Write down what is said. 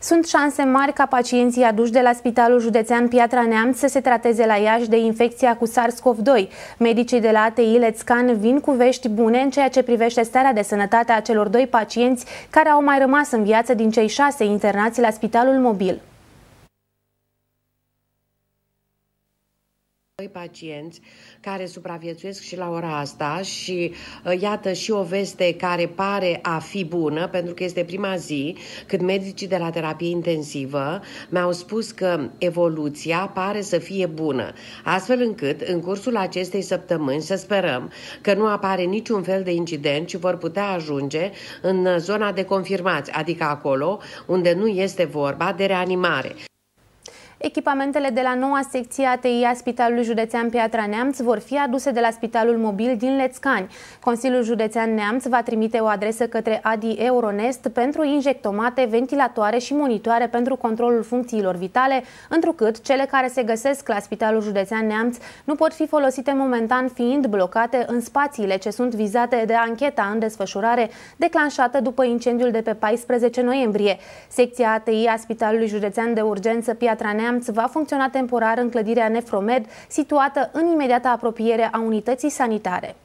Sunt șanse mari ca pacienții aduși de la Spitalul Județean Piatra Neamț să se trateze la Iași de infecția cu SARS-CoV-2. Medicii de la ATI Lețcan vin cu vești bune în ceea ce privește starea de sănătate a celor doi pacienți care au mai rămas în viață din cei șase internați la Spitalul Mobil. doi pacienți care supraviețuiesc și la ora asta și uh, iată și o veste care pare a fi bună pentru că este prima zi când medicii de la terapie intensivă mi-au spus că evoluția pare să fie bună, astfel încât în cursul acestei săptămâni să sperăm că nu apare niciun fel de incident și vor putea ajunge în uh, zona de confirmați, adică acolo unde nu este vorba de reanimare. Echipamentele de la noua secție ATI a Spitalului Județean Piatra Neamț vor fi aduse de la Spitalul Mobil din Lețcani. Consiliul Județean Neamț va trimite o adresă către ADI Euronest pentru injectomate, ventilatoare și monitoare pentru controlul funcțiilor vitale, întrucât cele care se găsesc la Spitalul Județean Neamț nu pot fi folosite momentan fiind blocate în spațiile ce sunt vizate de ancheta în desfășurare declanșată după incendiul de pe 14 noiembrie. Secția ATI a Spitalului Județean de Urgență Piatra Neamț Neamț va funcționa temporar în clădirea Nefromed, situată în imediată apropiere a unității sanitare.